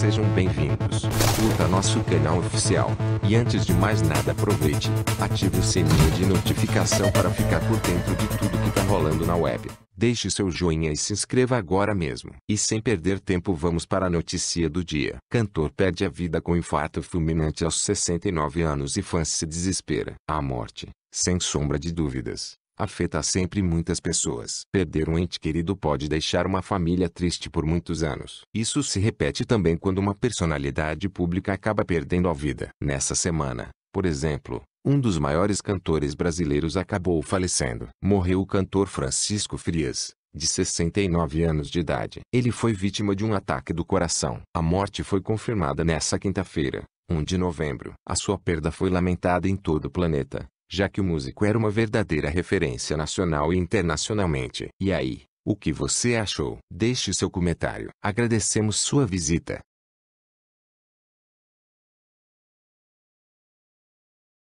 Sejam bem-vindos. Curta nosso canal oficial. E antes de mais nada, aproveite, ative o sininho de notificação para ficar por dentro de tudo que tá rolando na web. Deixe seu joinha e se inscreva agora mesmo. E sem perder tempo, vamos para a notícia do dia. Cantor perde a vida com infarto fulminante aos 69 anos e fã se desespera. A morte, sem sombra de dúvidas, afeta sempre muitas pessoas. Perder um ente querido pode deixar uma família triste por muitos anos. Isso se repete também quando uma personalidade pública acaba perdendo a vida. Nessa semana, por exemplo, um dos maiores cantores brasileiros acabou falecendo. Morreu o cantor Francisco Frias, de 69 anos de idade. Ele foi vítima de um ataque do coração. A morte foi confirmada nessa quinta-feira, 1 de novembro. A sua perda foi lamentada em todo o planeta já que o músico era uma verdadeira referência nacional e internacionalmente. E aí, o que você achou? Deixe seu comentário. Agradecemos sua visita.